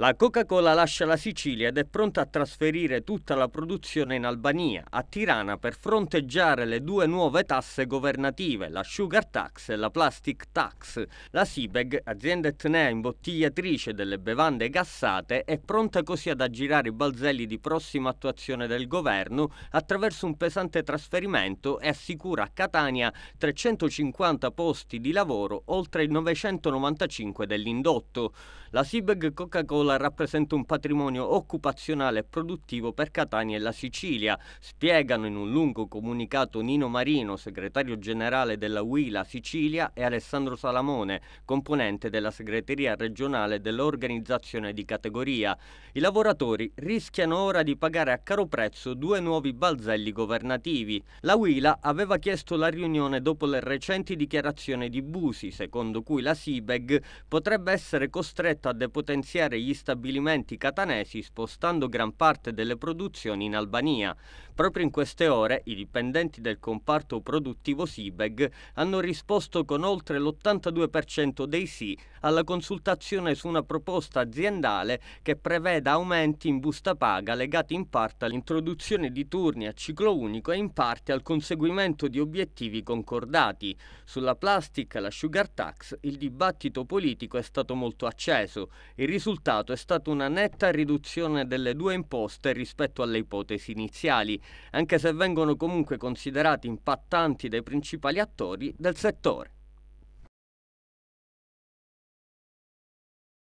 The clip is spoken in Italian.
La Coca-Cola lascia la Sicilia ed è pronta a trasferire tutta la produzione in Albania, a Tirana, per fronteggiare le due nuove tasse governative, la Sugar Tax e la Plastic Tax. La Sibeg, azienda etnea imbottigliatrice delle bevande gassate, è pronta così ad aggirare i balzelli di prossima attuazione del governo attraverso un pesante trasferimento e assicura a Catania 350 posti di lavoro oltre i 995 dell'indotto. La Sibeg Coca-Cola L'Aquila rappresenta un patrimonio occupazionale e produttivo per Catania e la Sicilia, spiegano in un lungo comunicato Nino Marino, segretario generale della UILA Sicilia, e Alessandro Salamone, componente della segreteria regionale dell'organizzazione di categoria. I lavoratori rischiano ora di pagare a caro prezzo due nuovi balzelli governativi. La UILA aveva chiesto la riunione dopo le recenti dichiarazioni di Busi, secondo cui la SIBEG potrebbe essere costretta a depotenziare gli stabilimenti catanesi spostando gran parte delle produzioni in Albania. Proprio in queste ore i dipendenti del comparto produttivo SIBEG hanno risposto con oltre l'82% dei sì alla consultazione su una proposta aziendale che preveda aumenti in busta paga legati in parte all'introduzione di turni a ciclo unico e in parte al conseguimento di obiettivi concordati. Sulla plastica e la sugar tax il dibattito politico è stato molto acceso. Il risultato risultato è stata una netta riduzione delle due imposte rispetto alle ipotesi iniziali, anche se vengono comunque considerati impattanti dai principali attori del settore.